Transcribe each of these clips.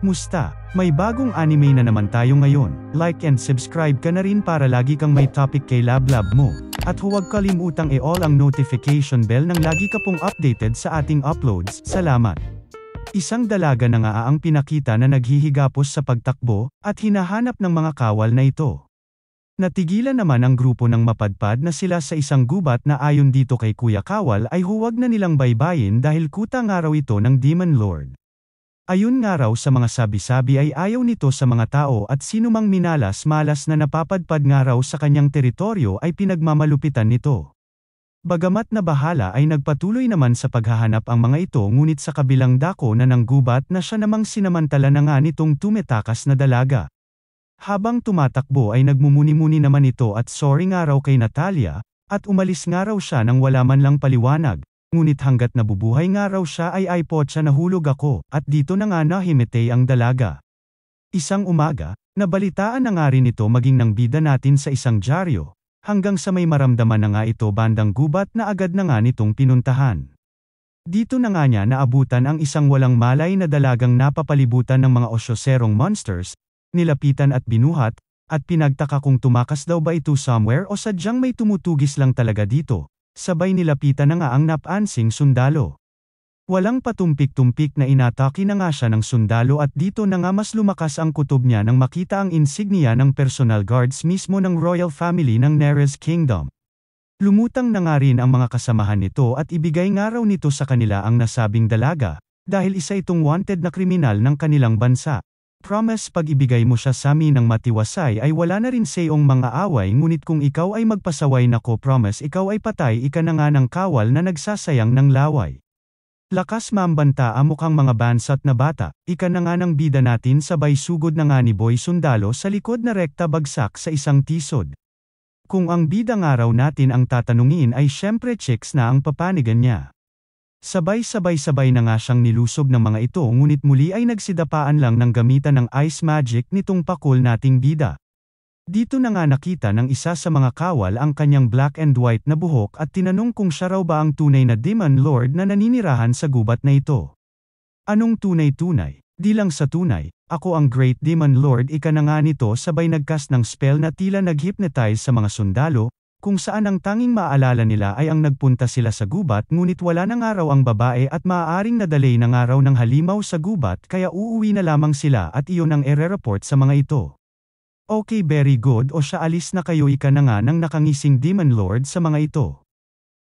Musta, may bagong anime na naman tayo ngayon. Like and subscribe ka na rin para lagi kang may topic kay LabLab mo. At huwag kalimutang e-all ang notification bell nang lagi ka pong updated sa ating uploads. Salamat. Isang dalaga na nga ang pinakita na naghihigapos sa pagtakbo, at hinahanap ng mga kawal na ito. Natigilan naman ang grupo ng mapadpad na sila sa isang gubat na ayon dito kay Kuya Kawal ay huwag na nilang baybayin dahil kuta nga raw ito ng Demon Lord. Ayun nga raw sa mga sabi-sabi ay ayaw nito sa mga tao at sinumang minalas-malas na napapadpad nga raw sa kanyang teritoryo ay pinagmamalupitan nito. Bagamat na bahala ay nagpatuloy naman sa paghahanap ang mga ito ngunit sa kabilang dako na nanggubat na siya namang sinamantala na nga nitong tumetakas na dalaga. Habang tumatakbo ay nagmumuni-muni naman ito at sorry nga raw kay Natalia, at umalis nga raw siya nang wala man lang paliwanag. Ngunit hanggat nabubuhay nga raw siya ay ay siya nahulog ako, at dito na nga nahimitay ang dalaga. Isang umaga, nabalitaan na nga rin ito maging ng bida natin sa isang dyaryo, hanggang sa may maramdaman na nga ito bandang gubat na agad na nga nitong pinuntahan. Dito na nga niya naabutan ang isang walang malay na dalagang napapalibutan ng mga osyoserong monsters, nilapitan at binuhat, at pinagtaka kung tumakas daw ba ito somewhere o sadyang may tumutugis lang talaga dito, sabay nilapitan na nga ang napansing sundalo. Walang patumpik-tumpik na inatake na nga siya ng sundalo at dito na nga mas lumakas ang kutob niya nang makita ang insignia ng personal guards mismo ng royal family ng Neres Kingdom. Lumutang na nga rin ang mga kasamahan nito at ibigay nga raw nito sa kanila ang nasabing dalaga, dahil isa itong wanted na kriminal ng kanilang bansa. Promise pag ibigay mo siya sa amin ng matiwasay ay wala na rin sa iyong mga away ngunit kung ikaw ay magpasaway na ko promise ikaw ay patay ika na nga ng kawal na nagsasayang ng laway. Lakas mambanta amukhang mga bansat na bata, ika na nga ng bida natin sabay sugod na nga ni Boy Sundalo sa likod na rekta bagsak sa isang tisod. Kung ang bida nga raw natin ang tatanungin ay syempre chicks na ang papanigan niya. Sabay-sabay-sabay na nga siyang nilusog ng mga ito ngunit muli ay nagsidapaan lang ng gamitan ng ice magic nitong pakul nating bida. Dito na nga nakita ng isa sa mga kawal ang kanyang black and white na buhok at tinanong kung siya raw ba ang tunay na Demon Lord na naninirahan sa gubat na ito. Anong tunay-tunay? Di lang sa tunay, ako ang Great Demon Lord ika na nga nito sabay nagcast ng spell na tila nag sa mga sundalo, kung saan ang tanging maalala nila ay ang nagpunta sila sa gubat ngunit wala ng araw ang babae at maaaring nadalay ng araw ng halimaw sa gubat kaya uuwi na lamang sila at iyon ang ere-report sa mga ito. Okay very good o siya alis na kayo ika na nga ng nakangising demon lord sa mga ito.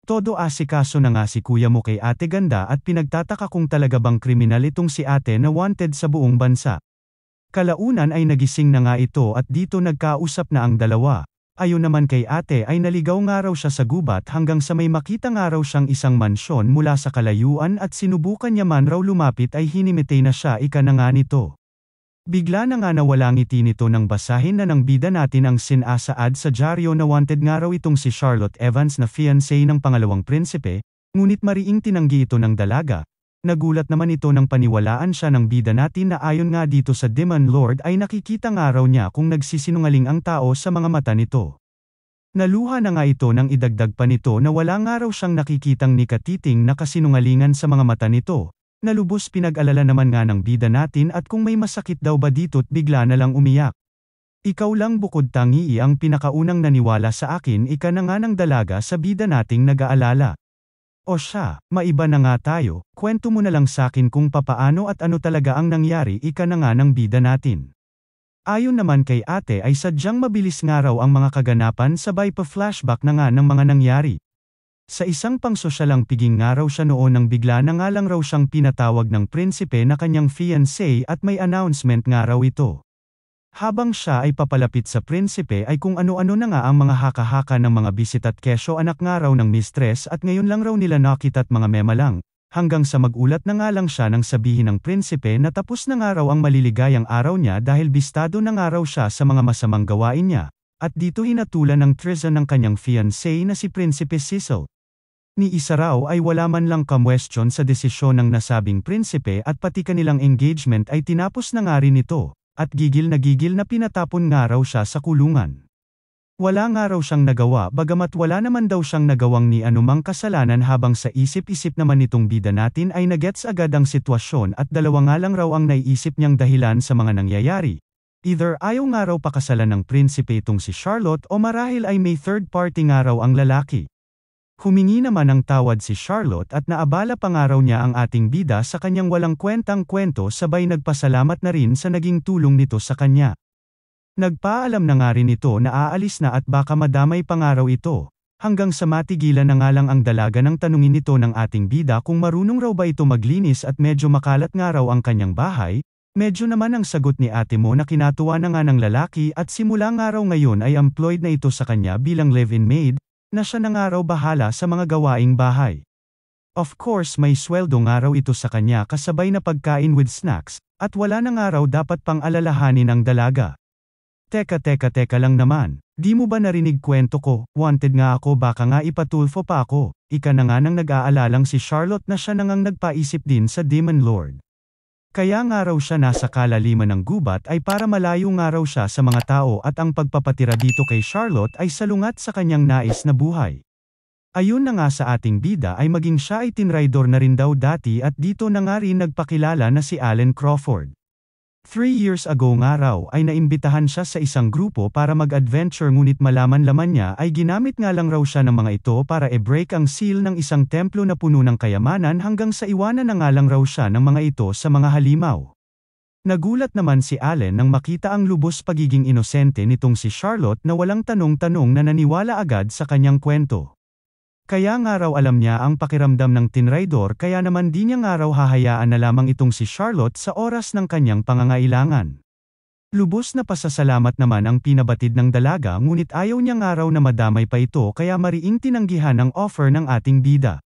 Todo asikaso na nga si kuya mo kay ate ganda at pinagtataka kung talaga bang kriminal itong si ate na wanted sa buong bansa. Kalaunan ay nagising na nga ito at dito nagkausap na ang dalawa. Ayon naman kay ate ay naligaw nga raw siya sa gubat hanggang sa may makita nga raw siyang isang mansyon mula sa kalayuan at sinubukan niya man raw lumapit ay hinimitay na siya ika na nga nito. Bigla na nga nawala ngiti nito nang basahin na ng bida natin ang sinasaad sa dyaryo na wanted nga raw itong si Charlotte Evans na fiancé ng pangalawang prinsipe, ngunit mariing tinanggi ito ng dalaga, Nagulat naman ito nang paniwalaan siya ng bida natin na ayon nga dito sa Demon Lord ay nakikita nga raw niya kung nagsisinungaling ang tao sa mga mata nito. Naluha na nga ito nang idagdag pa nito na wala nga raw siyang nakikitang nikatiting na kasinungalingan sa mga mata nito. Nalubos pinag-alala naman nga ng bida natin at kung may masakit daw ba dito't bigla na lang umiyak. Ikaw lang bukod tangi ang pinakaunang naniwala sa akin ika na nga ng dalaga sa bida nating nag-aalala. O siya, maiba na nga tayo, kwento mo na lang sakin kung papaano at ano talaga ang nangyari ika na nga ng bida natin. Ayon naman kay ate ay sadyang mabilis nga raw ang mga kaganapan sabay pa-flashback na nga ng mga nangyari. Sa isang pangsosyalang piging nga raw siya noon nang bigla na nga lang raw siyang pinatawag ng prinsipe na kanyang fiancé at may announcement nga raw ito. Habang siya ay papalapit sa prinsipe ay kung ano-ano na nga ang mga haka-haka ng mga bisita't keso anak nga raw ng mistress at ngayon lang raw nila nakita't mga mema lang, hanggang sa magulat na nga lang siya nang sabihin ng prinsipe na tapos na nga raw ang maliligayang araw niya dahil bistado na nga raw siya sa mga masamang gawain niya, at dito hinatulan ng Triza ng kanyang fiancé na si Prinsipe Cecil. Ni isa raw ay wala man lang kamwestiyon sa desisyon ng nasabing prinsipe at pati kanilang engagement ay tinapos na nga rin ito at gigil na gigil na pinatapon nga raw siya sa kulungan. Wala nga raw siyang nagawa bagamat wala naman daw siyang nagawang ni anumang kasalanan habang sa isip-isip naman nitong bida natin ay nagets agad ang sitwasyon at dalawa nga lang raw ang naiisip niyang dahilan sa mga nangyayari. Either ayaw nga raw pakasalan ng prinsipe itong si Charlotte o marahil ay may third party nga raw ang lalaki. Humingi naman ng tawad si Charlotte at naabala pangaraw niya ang ating bida sa kanyang walang kwentang kwento sabay nagpasalamat na rin sa naging tulong nito sa kanya. Nagpaalam na nga rin ito na aalis na at baka madamay pangaraw ito, hanggang sa matigilan na nga lang ang dalaga ng tanungin nito ng ating bida kung marunong raw ba ito maglinis at medyo makalat nga raw ang kanyang bahay, medyo naman ang sagot ni ate mo na kinatuwa na nga ng lalaki at simula nga raw ngayon ay employed na ito sa kanya bilang live-in maid, na siya ng araw bahala sa mga gawaing bahay. Of course may sweldo nga raw ito sa kanya kasabay na pagkain with snacks, at wala ng raw dapat pang alalahanin ang dalaga. Teka teka teka lang naman, di mo ba narinig kwento ko, wanted nga ako baka nga ipatulfo pa ako, ika na nga nang nag-aalalang si Charlotte na siya nangang nagpaisip din sa Demon Lord. Kaya nga raw siya nasa kalaliman ng gubat ay para malayo nga raw siya sa mga tao at ang pagpapatira dito kay Charlotte ay salungat sa kanyang nais na buhay. Ayun na nga sa ating bida ay maging siya ay tinraydor na rin daw dati at dito na nga rin nagpakilala na si Allen Crawford. Three years ago nga raw ay naimbitahan siya sa isang grupo para mag-adventure ngunit malaman-laman niya ay ginamit nga lang raw siya ng mga ito para e-break ang seal ng isang templo na puno ng kayamanan hanggang sa iwanan na nga lang raw siya ng mga ito sa mga halimaw. Nagulat naman si Allen nang makita ang lubos pagiging inosente nitong si Charlotte na walang tanong-tanong na naniwala agad sa kanyang kwento. Kaya nga raw alam niya ang pakiramdam ng tinraidor kaya naman di niya nga raw hahayaan na lamang itong si Charlotte sa oras ng kanyang pangangailangan. Lubos na pasasalamat naman ang pinabatid ng dalaga ngunit ayaw niya nga raw na madamay pa ito kaya mariing tinanggihan ang offer ng ating bida.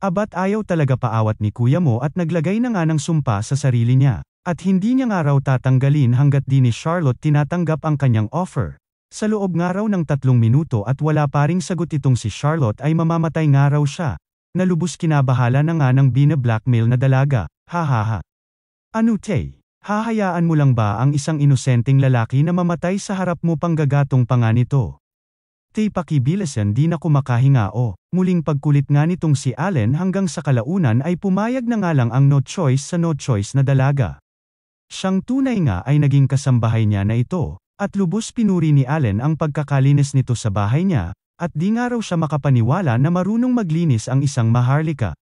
Abat ayaw talaga paawat ni kuya mo at naglagay na nga ng sumpa sa sarili niya. At hindi niya nga raw tatanggalin hanggat di ni Charlotte tinatanggap ang kanyang offer. Sa loob ng araw ng tatlong minuto at wala pa ring sagot itong si Charlotte ay mamamatay nga raw siya. Nalubos kinabahala na nga ng bina-blackmail na dalaga, hahaha. Ano Tay? Hahayaan mo lang ba ang isang inosenteng lalaki na mamatay sa harap mo panggagatong pa nga nito? Tay pakibilasan di na kumakahinga o, muling pagkulit nga nitong si Allen hanggang sa kalaunan ay pumayag na nga lang ang no choice sa no choice na dalaga. Siyang tunay nga ay naging kasambahay niya na ito, at lubos pinuri ni Allen ang pagkakalinis nito sa bahay niya, at di nga raw siya makapaniwala na marunong maglinis ang isang maharlika.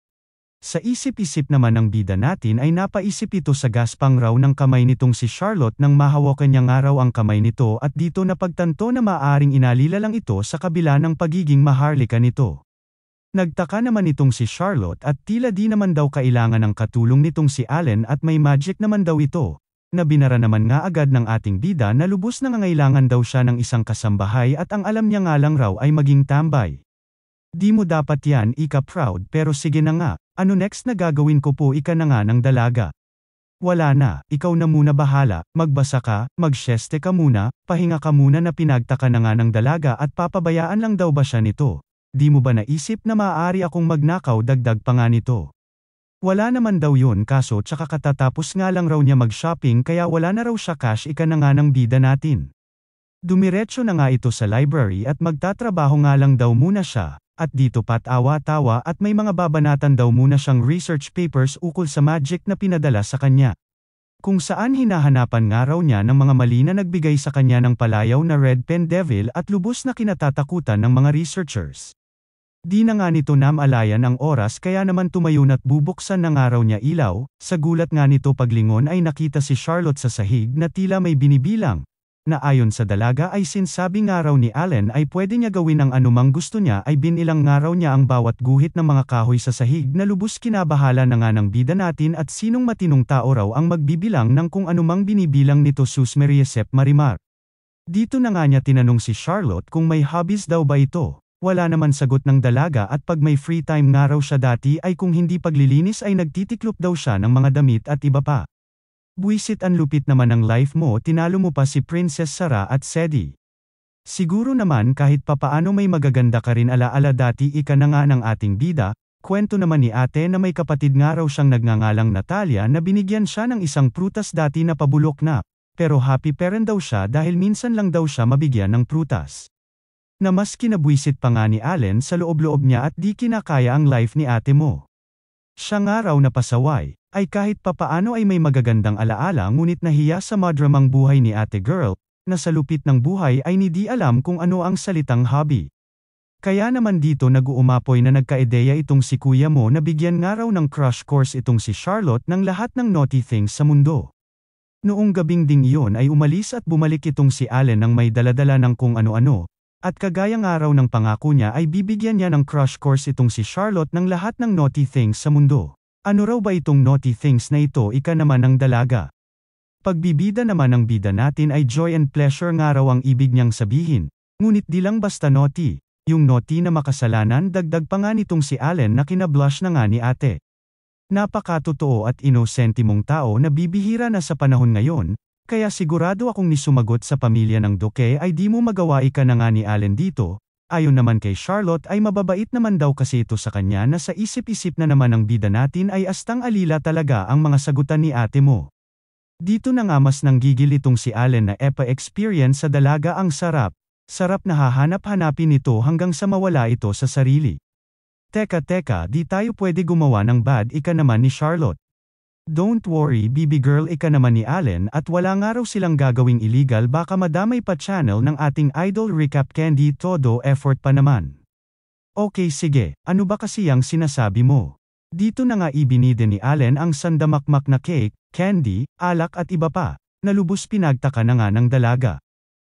Sa isip-isip naman ng bida natin ay napaisip ito sa gaspang raw ng kamay nitong si Charlotte nang mahawakan niya nga raw ang kamay nito at dito napagtanto na maaring inalila lang ito sa kabila ng pagiging maharlika nito. Nagtaka naman itong si Charlotte at tila di naman daw kailangan ng katulong nitong si Allen at may magic naman daw ito. Nabinara naman nga agad ng ating bida na lubos na nangailangan daw siya ng isang kasambahay at ang alam niya nga lang raw ay maging tambay. Di mo dapat yan ika-proud pero sige na nga, ano next na gagawin ko po ika na nga ng dalaga. Wala na, ikaw na muna bahala, magbasa ka, magsyeste ka muna, pahinga ka muna na pinagtaka na nga ng dalaga at papabayaan lang daw ba siya nito. Di mo ba naisip na maaari akong magnakaw dagdag pa nga nito? Wala naman daw yun kaso tsaka katatapos nga lang raw niya mag-shopping kaya wala na raw siya cash ika na nga ng bida natin. Dumiretso na nga ito sa library at magtatrabaho nga lang daw muna siya, at dito pat awa-tawa at may mga babanatan daw muna siyang research papers ukol sa magic na pinadala sa kanya. Kung saan hinahanapan nga raw niya ng mga mali na nagbigay sa kanya ng palayaw na red pen devil at lubos na kinatatakutan ng mga researchers. Di na nga nito namalayan ang oras kaya naman tumayo na't bubuksan ng araw niya ilaw, sa gulat nga nito paglingon ay nakita si Charlotte sa sahig na tila may binibilang, na ayon sa dalaga ay sinasabi nga raw ni Allen ay pwede niya gawin ang anumang gusto niya ay binilang nga raw niya ang bawat guhit ng mga kahoy sa sahig na lubos kinabahala na nga ng bida natin at sinong matinong tao raw ang magbibilang ng kung anumang binibilang nito Sus Mariesep Marimar. Dito na nga niya tinanong si Charlotte kung may hobbies daw ba ito. Wala naman sagot ng dalaga at pag may free time nga raw siya dati ay kung hindi paglilinis ay nagtitiklop daw siya ng mga damit at iba pa. Buisit ang lupit naman ng life mo tinalo mo pa si Princess Sara at Sedi. Siguro naman kahit papaano may magaganda ka rin alaala dati ika na nga ng ating bida, kwento naman ni ate na may kapatid nga raw siyang nagngangalang Natalia na binigyan siya ng isang prutas dati na pabulok na, pero happy parent daw siya dahil minsan lang daw siya mabigyan ng prutas na mas kinabwisit pa nga ni Allen sa loob-loob niya at di kinakaya ang life ni ate mo. Siya nga raw na pasaway, ay kahit papaano ay may magagandang alaala ngunit nahiya sa madramang buhay ni ate girl, na sa lupit ng buhay ay ni di alam kung ano ang salitang hobby. Kaya naman dito nag-uumapoy na nagkaideya itong si kuya mo na bigyan nga raw ng crush course itong si Charlotte ng lahat ng naughty things sa mundo. Noong gabing ding iyon ay umalis at bumalik itong si Allen ng may daladala ng kung ano-ano, at kagayang araw ng pangako niya ay bibigyan niya ng crush course itong si Charlotte ng lahat ng naughty things sa mundo. Ano raw ba itong naughty things na ito ika naman ng dalaga? Pagbibida naman ng bida natin ay joy and pleasure nga raw ang ibig niyang sabihin, ngunit di lang basta naughty, yung naughty na makasalanan dagdag pa nga nitong si Allen na kinablush na nga ni ate. Napakatotoo at inosente mong tao na bibihira na sa panahon ngayon, kaya sigurado akong ni sumagot sa pamilya ng duke ay di mo magawa ika na nga ni Allen dito, ayon naman kay Charlotte ay mababait naman daw kasi ito sa kanya na sa isip-isip na naman ang bida natin ay astang alila talaga ang mga sagutan ni ate mo. Dito na nga mas nanggigil itong si Allen na EPA experience sa dalaga ang sarap, sarap na hahanap-hanapin ito hanggang sa mawala ito sa sarili. Teka teka di tayo pwede gumawa ng bad ika naman ni Charlotte. Don't worry baby girl ika naman ni Allen at wala nga raw silang gagawing illegal baka madamay pa channel ng ating idol recap candy todo effort pa naman. Okay sige, ano ba kasi ang sinasabi mo? Dito na nga ibinide ni Allen ang sandamakmak na cake, candy, alak at iba pa, nalubos pinagtaka na nga ng dalaga.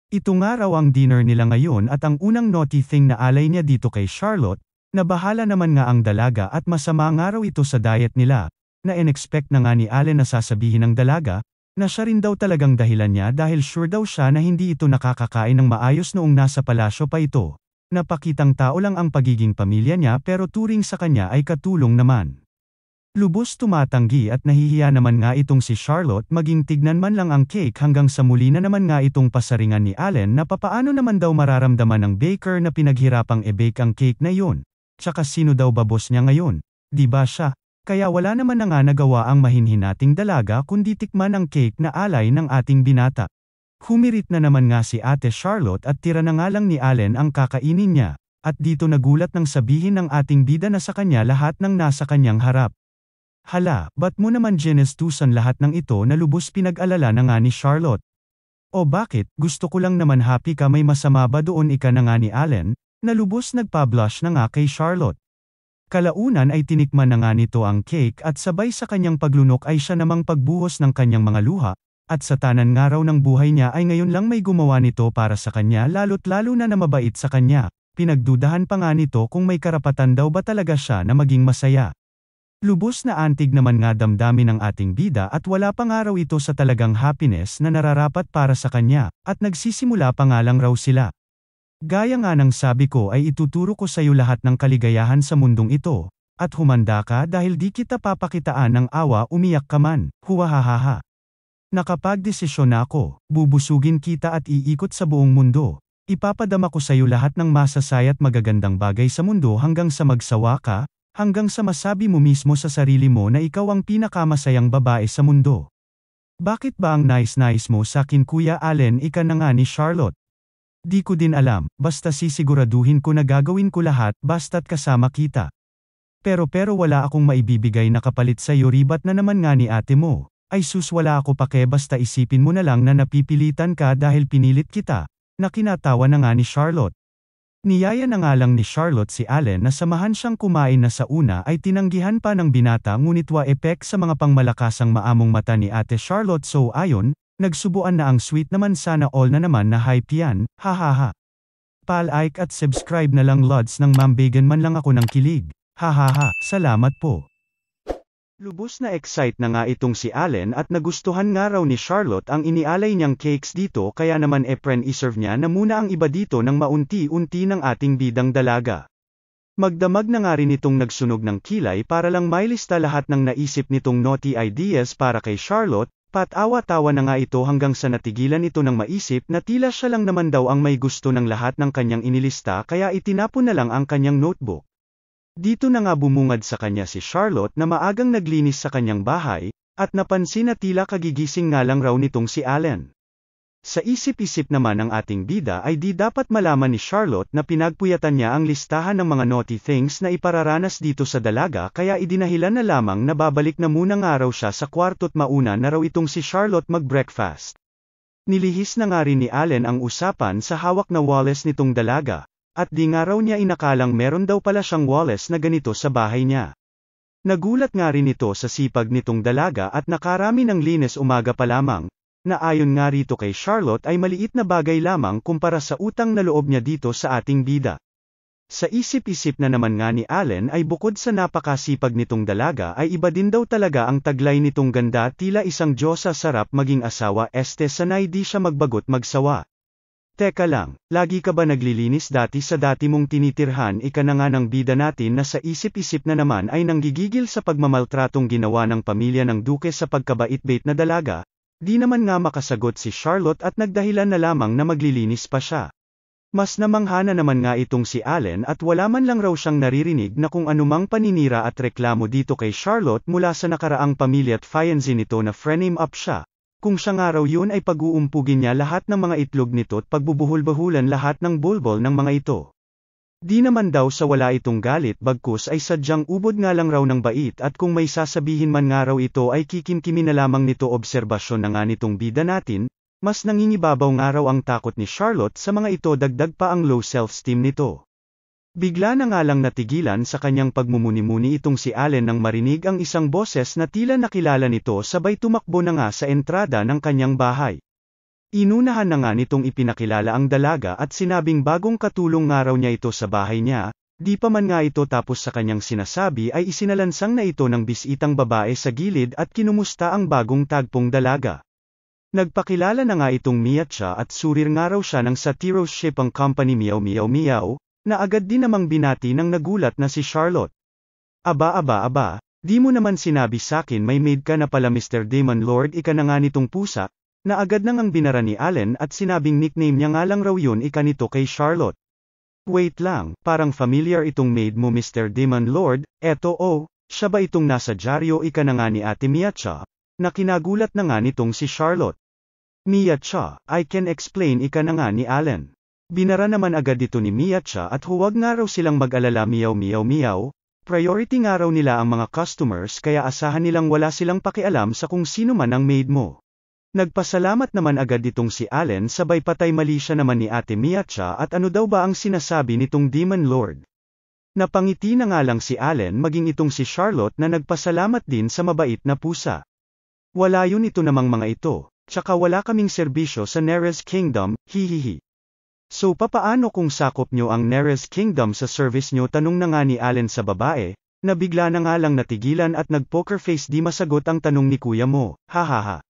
Ito nga raw ang dinner nila ngayon at ang unang naughty thing na alay niya dito kay Charlotte, na bahala naman nga ang dalaga at masama nga raw ito sa diet nila, na in-expect na nga ni Allen na sasabihin ng dalaga, na siya rin daw talagang dahilan niya dahil sure daw siya na hindi ito nakakakain ng maayos noong nasa palasyo pa ito. Napakitang tao lang ang pagiging pamilya niya pero turing sa kanya ay katulong naman. Lubos tumatanggi at nahihiya naman nga itong si Charlotte maging tignan man lang ang cake hanggang sa muli na naman nga itong pasaringan ni Allen na papaano naman daw mararamdaman ng baker na pinaghirapang e-bake ang cake na yun. Tsaka sino daw ba boss niya ngayon? Di ba siya? Kaya wala naman na nga nagawa ang mahinhinating dalaga kundi tikman ang cake na alay ng ating binata. Humirit na naman nga si ate Charlotte at tira na nga lang ni Allen ang kakainin niya, at dito nagulat nang sabihin ng ating bida na sa kanya lahat ng nasa kanyang harap. Hala, ba't mo naman ginestusan lahat ng ito na lubos pinag-alala na nga ni Charlotte? O bakit, gusto ko lang naman happy ka may masama ba doon ika na nga ni Allen, na lubos nagpa-blush na nga kay Charlotte. Kalaunan ay tinikman na nga nito ang cake at sabay sa kanyang paglunok ay siya namang pagbuhos ng kanyang mga luha, at sa tanan nga raw ng buhay niya ay ngayon lang may gumawa nito para sa kanya lalo't lalo na na mabait sa kanya, pinagdudahan pa nga nito kung may karapatan daw ba talaga siya na maging masaya. Lubos na antig naman nga damdamin ng ating bida at wala pa nga raw ito sa talagang happiness na nararapat para sa kanya, at nagsisimula pa nga lang raw sila. Gaya nga ng sabi ko ay ituturo ko sa iyo lahat ng kaligayahan sa mundong ito, at humanda ka dahil di kita papakitaan ng awa umiyak ka man, huwahahaha. Nakapagdesisyon ako, bubusugin kita at iikot sa buong mundo, ipapadama ko sa iyo lahat ng masasay at magagandang bagay sa mundo hanggang sa magsawa ka, hanggang sa masabi mo mismo sa sarili mo na ikaw ang pinakamasayang babae sa mundo. Bakit ba ang nice-nice mo sa akin Kuya Allen ika na nga ni Charlotte? Di ko din alam, basta sisiguraduhin ko na gagawin ko lahat, basta't kasama kita. Pero pero wala akong maibibigay na kapalit sa iyo ribat na naman nga ni ate mo. Ay sus wala ako pake basta isipin mo na lang na napipilitan ka dahil pinilit kita, Nakinatawa na nga ni Charlotte. Niyaya na nga lang ni Charlotte si Allen na samahan siyang kumain na sa una ay tinanggihan pa ng binata ngunit wa epek sa mga pangmalakasang maamong mata ni ate Charlotte so ayon, Nagsubuan na ang sweet naman sana all na naman na hype yan, hahaha. Palaik at subscribe na lang lods nang mambigan man lang ako ng kilig, hahaha, salamat po. Lubos na excite na nga itong si Allen at nagustuhan nga raw ni Charlotte ang inialay niyang cakes dito kaya naman Efren iserve niya na muna ang iba dito ng maunti-unti ng ating bidang dalaga. Magdamag na nga rin itong nagsunog ng kilay para lang mailista lahat ng naisip nitong naughty ideas para kay Charlotte, Patawa-tawa na nga ito hanggang sa natigilan ito ng maisip na tila siya lang naman daw ang may gusto ng lahat ng kanyang inilista kaya itinapon na lang ang kanyang notebook. Dito na nga bumungad sa kanya si Charlotte na maagang naglinis sa kanyang bahay, at napansin na tila kagigising nga lang raw nitong si Allen. Sa isip-isip naman ng ating bida ay di dapat malaman ni Charlotte na pinagpuyatan niya ang listahan ng mga naughty things na ipararanas dito sa dalaga kaya idinahilan na lamang na babalik na muna nga raw siya sa kwarto't mauna na raw itong si Charlotte mag-breakfast. Nilihis na nga rin ni Allen ang usapan sa hawak na Wallace nitong dalaga, at di nga raw niya inakalang meron daw pala siyang Wallace na ganito sa bahay niya. Nagulat nga rin ito sa sipag nitong dalaga at nakarami ng linis umaga pa lamang, na ayon nga rito kay Charlotte ay maliit na bagay lamang kumpara sa utang na loob niya dito sa ating bida. Sa isip-isip na naman nga ni Allen ay bukod sa napakasipag nitong dalaga ay iba din daw talaga ang taglay nitong ganda tila isang Diyosa sarap maging asawa este sanay di siya magbagot magsawa. Teka lang, lagi ka ba naglilinis dati sa dati mong tinitirhan ika na nga ng bida natin na sa isip-isip na naman ay nanggigigil sa pagmamaltratong ginawa ng pamilya ng duke sa pagkabait-bait na dalaga, Di naman nga makasagot si Charlotte at nagdahilan na lamang na maglilinis pa siya. Mas namanghana naman nga itong si Allen at wala man lang raw siyang naririnig na kung anumang paninira at reklamo dito kay Charlotte mula sa nakaraang pamilya at fiancé nito na frename up siya. Kung siya nga raw yun ay pag-uumpugin niya lahat ng mga itlog nito at pagbubuhol-bahulan lahat ng bulbol ng mga ito. Di naman daw sa wala itong galit bagkus ay sadyang ubod nga lang raw ng bait at kung may sasabihin man nga raw ito ay kikimkimi na lamang nito obserbasyon na nga nitong bida natin, mas nangingibabaw nga raw ang takot ni Charlotte sa mga ito dagdag pa ang low self-esteem nito. Bigla na nga lang natigilan sa kanyang pagmumuni-muni itong si Allen nang marinig ang isang boses na tila nakilala nito sabay tumakbo na nga sa entrada ng kanyang bahay. Inunahan na nga nitong ipinakilala ang dalaga at sinabing bagong katulong nga raw niya ito sa bahay niya, di pa man nga ito tapos sa kanyang sinasabi ay isinalansang na ito ng bisitang babae sa gilid at kinumusta ang bagong tagpong dalaga. Nagpakilala na nga itong Miatcha at surir nga raw siya ng Satiros ang Company Miao Miao Miao, na agad din namang binati ng nagulat na si Charlotte. Aba aba aba, Di mo naman sinabi sakin may maid ka na pala Mr. Demon Lord ika na nga nitong pusa, na agad nang ang binara ni Allen at sinabing nickname niya nga lang raw yun ikanito kay Charlotte. Wait lang, parang familiar itong maid mo Mr. Demon Lord, eto oh, siya ba itong nasa dyaryo ika na nga ni Ate Miacha, na kinagulat na nga nitong si Charlotte. Miacha, I can explain ika na nga ni Allen. Binara naman agad ito ni Miacha at huwag nga raw silang mag-alala miyaw miyaw miyaw, Priority nga raw nila ang mga customers kaya asahan nilang wala silang pakialam sa kung sino man ang maid mo. Nagpasalamat naman agad itong si Allen sabay patay mali siya naman ni ate Miacha at ano daw ba ang sinasabi nitong Demon Lord. Napangiti na nga lang si Allen maging itong si Charlotte na nagpasalamat din sa mabait na pusa. Wala yun ito namang mga ito, tsaka wala kaming serbisyo sa Neres Kingdom, hihihi. So papaano kung sakop nyo ang Neres Kingdom sa service nyo tanong na nga ni Allen sa babae, na bigla na nga lang natigilan at nag-poker face di masagot ang tanong ni kuya mo, hahaha.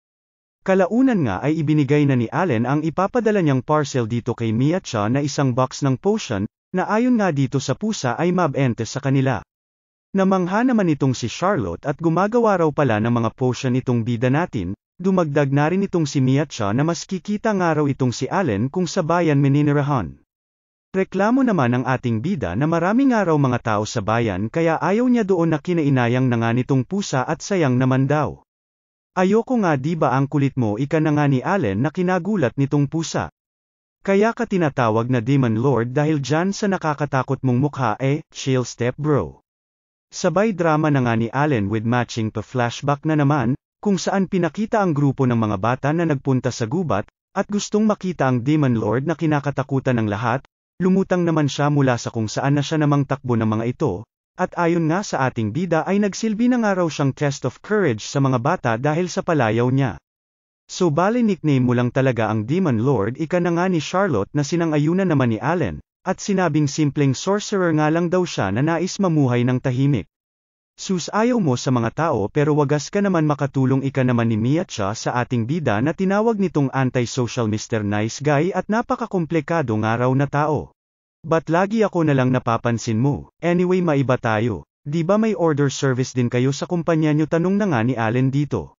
Kalaunan nga ay ibinigay na ni Allen ang ipapadala niyang parcel dito kay Mia Cha na isang box ng potion, na ayon nga dito sa pusa ay mabente sa kanila. Namangha naman itong si Charlotte at gumagawa raw pala ng mga potion itong bida natin, dumagdag na rin itong si Mia Cha na mas kikita nga raw itong si Allen kung sa bayan mininirahan. Reklamo naman ng ating bida na marami nga raw mga tao sa bayan kaya ayaw niya doon na kinainayang na nga nitong pusa at sayang naman daw. Ayoko nga di ba ang kulit mo ika na nga ni Allen na kinagulat nitong pusa. Kaya ka tinatawag na Demon Lord dahil dyan sa nakakatakot mong mukha eh, chill step bro. Sabay drama na nga ni Allen with matching pa flashback na naman, kung saan pinakita ang grupo ng mga bata na nagpunta sa gubat, at gustong makita ang Demon Lord na kinakatakutan ng lahat, lumutang naman siya mula sa kung saan na siya namang takbo ng mga ito, at ayon nga sa ating bida ay nagsilbi na nga raw siyang test of courage sa mga bata dahil sa palayaw niya. So bali nickname mo lang talaga ang Demon Lord ika na nga ni Charlotte na sinangayuna naman ni Allen, at sinabing simpleng sorcerer nga lang daw siya na nais mamuhay ng tahimik. Sus ayaw mo sa mga tao pero wagas ka naman makatulong ika naman ni Mia sa ating bida na tinawag nitong anti-social Mr. Nice Guy at napakakomplikado nga raw na tao. But lagi ako na lang napapansin mo? Anyway maiba tayo. Di ba may order service din kayo sa kumpanya niyo? tanong na nga ni Allen dito.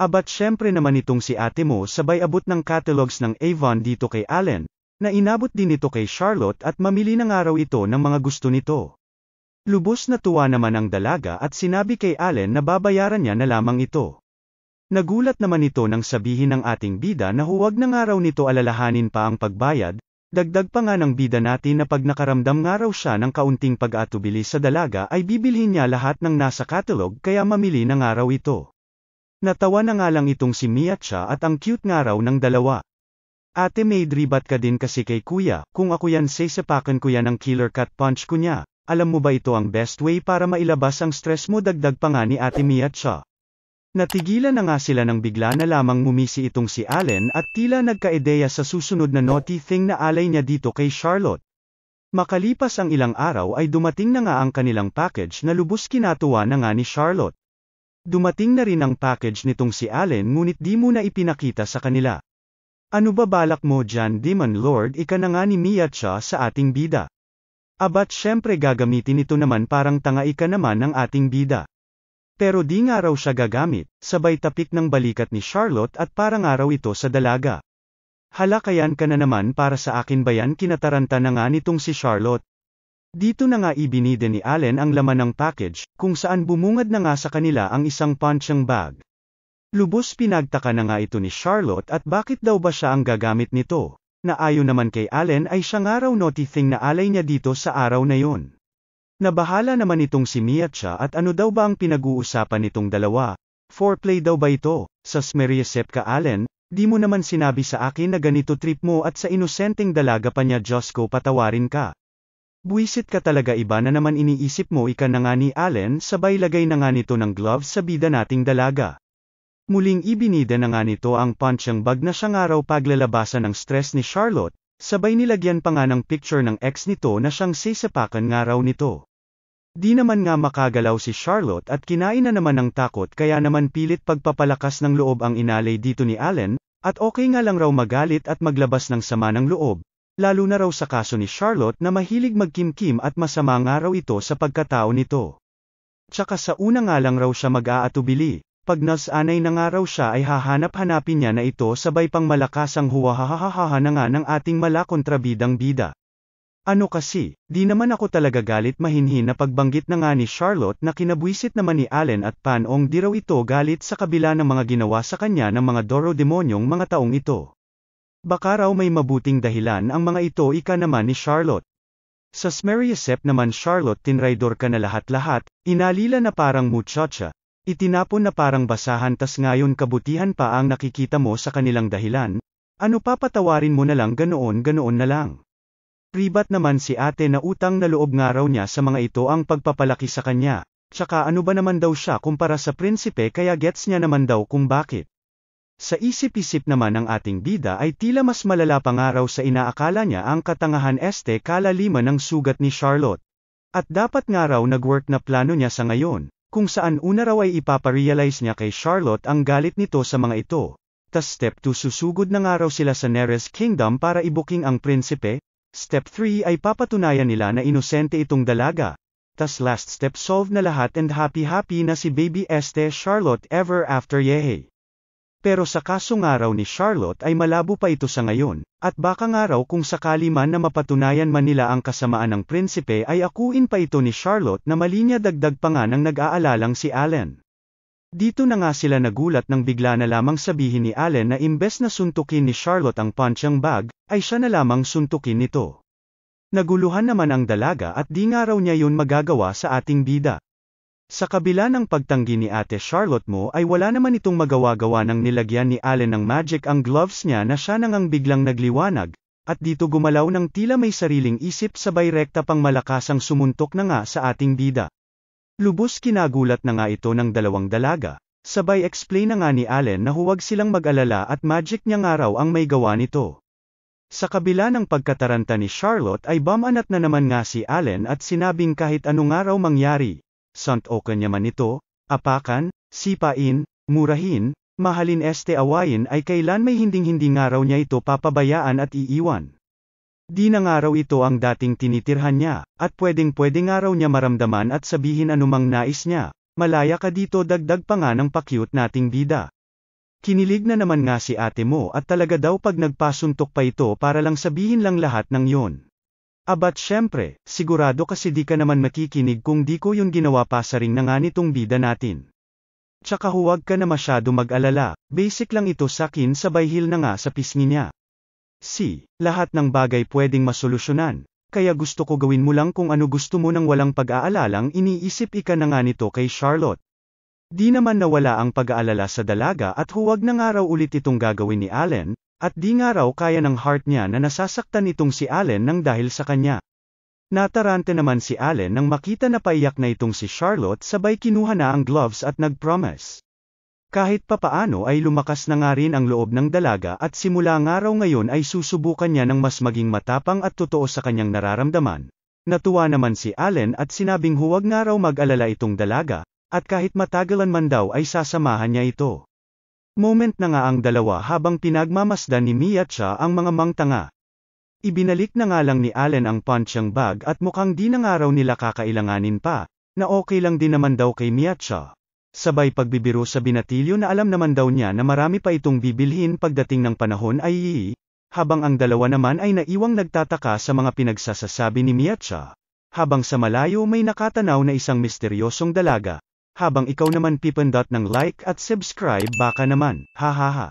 Abat syempre naman itong si ate mo sabay abot ng catalogs ng Avon dito kay Allen, na inabot din ito kay Charlotte at mamili ng araw ito ng mga gusto nito. Lubos na tuwa naman ang dalaga at sinabi kay Allen na babayaran niya na lamang ito. Nagulat naman ito nang sabihin ng ating bida na huwag ng araw nito alalahanin pa ang pagbayad, Dagdag pa nga ng bida natin na pag nakaramdam nga raw siya ng kaunting pag-atubili sa dalaga ay bibilhin niya lahat ng nasa catalog kaya mamili na nga raw ito. Natawa na nga lang itong si Miacha at ang cute nga raw ng dalawa. Ate may ribat ka din kasi kay kuya, kung ako yan sesepakan ko yan ang killer cut punch ko niya, alam mo ba ito ang best way para mailabas ang stress mo dagdag pa nga ni ate Miacha. Natigilan na nga sila nang bigla na lamang mumisi itong si Allen at tila nagkaideya sa susunod na naughty thing na alay niya dito kay Charlotte. Makalipas ang ilang araw ay dumating na nga ang kanilang package na lubos kinatuwa na nga ni Charlotte. Dumating na rin ang package nitong si Allen ngunit di muna ipinakita sa kanila. Ano ba balak mo dyan Demon Lord ika na nga ni Mia Cha sa ating bida? Abat syempre gagamitin ito naman parang tanga ika naman ng ating bida. Pero di nga raw siya gagamit, sabay tapik ng balikat ni Charlotte at parang araw ito sa dalaga. Hala kayan ka na naman para sa akin ba yan kinataranta na nga nitong si Charlotte. Dito na nga ibinide ni Allen ang laman ng package, kung saan bumungad na nga sa kanila ang isang punching bag. Lubos pinagtaka na nga ito ni Charlotte at bakit daw ba siya ang gagamit nito, na ayon naman kay Allen ay siya nga raw noticing na alay niya dito sa araw na yon. Nabahala naman itong si Miatcha at ano daw ba ang pinag-uusapan nitong dalawa? Foreplay daw ba ito? Sa Smeriesep ka Allen, di mo naman sinabi sa akin na ganito trip mo at sa inosenteng dalaga pa niya Diyos patawarin ka. Buisit ka talaga iba na naman iniisip mo ika na nga ni Allen sabay lagay na nga nito ng gloves sa bida nating dalaga. Muling ibinida na nga nito ang punchang bag na siyang araw paglalabasan ng stress ni Charlotte, sabay nilagyan pa nga ng picture ng ex nito na siyang sisapakan nga raw nito. Di naman nga makagalaw si Charlotte at kinain na naman ng takot kaya naman pilit pagpapalakas ng loob ang inalay dito ni Allen, at okay nga lang raw magalit at maglabas ng sama ng loob, lalo na raw sa kaso ni Charlotte na mahilig magkimkim at masama nga raw ito sa pagkatao nito. Tsaka sa una nga lang raw siya mag-aatubili, pag nasanay na nga raw siya ay hahanap-hanapin niya na ito sabay pang malakasang huwahahahaha na nga ng ating malakontrabidang bida. Ano kasi, di naman ako talaga galit mahinhin na pagbanggit na nga ni Charlotte na kinabwisit naman ni Allen at Panong di raw ito galit sa kabila ng mga ginawa sa kanya ng mga Doro Demonyong mga taong ito. Baka raw may mabuting dahilan ang mga ito ika naman ni Charlotte. Sa Smeriasep naman Charlotte tinraidor ka na lahat-lahat, inalila na parang muchacha, itinapon na parang basahan tas ngayon kabutihan pa ang nakikita mo sa kanilang dahilan, ano pa patawarin mo na lang ganoon ganoon na lang. Ribat naman si ate na utang na loob nga raw niya sa mga ito ang pagpapalaki sa kanya, tsaka ano ba naman daw siya kumpara sa prinsipe kaya gets niya naman daw kung bakit. Sa isip-isip naman ng ating bida ay tila mas malala pa nga raw sa inaakala niya ang katangahan este kalalima ng sugat ni Charlotte. At dapat nga raw nag-work na plano niya sa ngayon, kung saan una raw ay ipaparealize niya kay Charlotte ang galit nito sa mga ito. Tas step 2 susugod na nga raw sila sa Neres Kingdom para ibuking ang prinsipe, Step 3 ay papatunayan nila na inosente itong dalaga. Tas last step solve na lahat and happy-happy na si baby Este Charlotte ever after yehe. Pero sa kasong araw ni Charlotte ay malabo pa ito sa ngayon, at baka nga raw kung sakali man na mapatunayan man nila ang kasamaan ng prinsipe ay akuin pa ito ni Charlotte na mali niya dagdag pa nga nang nag-aalalang si Allen. Dito na nga sila nagulat nang bigla na lamang sabihin ni Allen na imbes na suntukin ni Charlotte ang punchang bag, ay siya na lamang suntukin nito. Naguluhan naman ang dalaga at di nga raw niya yun magagawa sa ating bida. Sa kabila ng pagtanggi ni ate Charlotte mo ay wala naman itong magawa-gawa ng nilagyan ni Allen ng magic ang gloves niya na siya nangang biglang nagliwanag, at dito gumalaw ng tila may sariling isip sabay rekta pang malakasang sumuntok na nga sa ating bida. Lubos kinagulat na nga ito ng dalawang dalaga. Sabay explain na nga ni Allen na huwag silang mag-alala at magic niya nga raw ang may gawa nito. Sa kabila ng pagkataranta ni Charlotte ay bamanat na naman nga si Allen at sinabing kahit ano nga raw mangyari, santokan niya man ito, apakan, sipain, murahin, mahalin este awayin ay kailan may hinding-hindi nga raw niya ito papabayaan at iiwan. Di na nga raw ito ang dating tinitirhan niya, at pwedeng-pwede nga raw niya maramdaman at sabihin anumang nais niya, malaya ka dito dagdag pa nga ng pakyut nating bida. Kinilig na naman nga si ate mo at talaga daw pag nagpasuntok pa ito para lang sabihin lang lahat ng yon. Abat syempre, sigurado kasi di ka naman makikinig kung di ko yun ginawa pa sa ring na nga nitong bida natin. Tsaka huwag ka na masyado mag-alala, basic lang ito sa akin sabay heel na nga sa pisngi niya. C. Lahat ng bagay pwedeng masolusyonan, kaya gusto ko gawin mo lang kung ano gusto mo nang walang pag-aalalang iniisip ika na nga nito kay Charlotte. Di naman nawala ang pag-aalala sa dalaga at huwag na nga raw ulit itong gagawin ni Allen, at di nga raw kaya ng heart niya na nasasaktan itong si Allen ng dahil sa kanya. Natarante naman si Allen nang makita na paiyak na itong si Charlotte sabay kinuha na ang gloves at nag-promise. Kahit papaano ay lumakas na nga rin ang loob ng dalaga at simula nga raw ngayon ay susubukan niya ng mas maging matapang at totoo sa kanyang nararamdaman. Natuwa naman si Allen at sinabing huwag nga raw mag-alala itong dalaga, at kahit matagalan man daw ay sasamahan niya ito. Moment na nga ang dalawa habang pinagmamasdan ni Mia Cha ang mga mangtanga. Ibinalik na nga lang ni Allen ang punchang bag at mukhang di na nga raw nila kakailanganin pa, na okay lang din naman daw kay Mia Cha. Sabay pagbibiro sa binatilyo na alam naman daw niya na marami pa itong bibilhin pagdating ng panahon ay yii, habang ang dalawa naman ay naiwang nagtataka sa mga pinagsasasabi ni Miyacha. Habang sa malayo may nakatanaw na isang misteryosong dalaga. Habang ikaw naman pipindot ng like at subscribe baka naman, hahaha.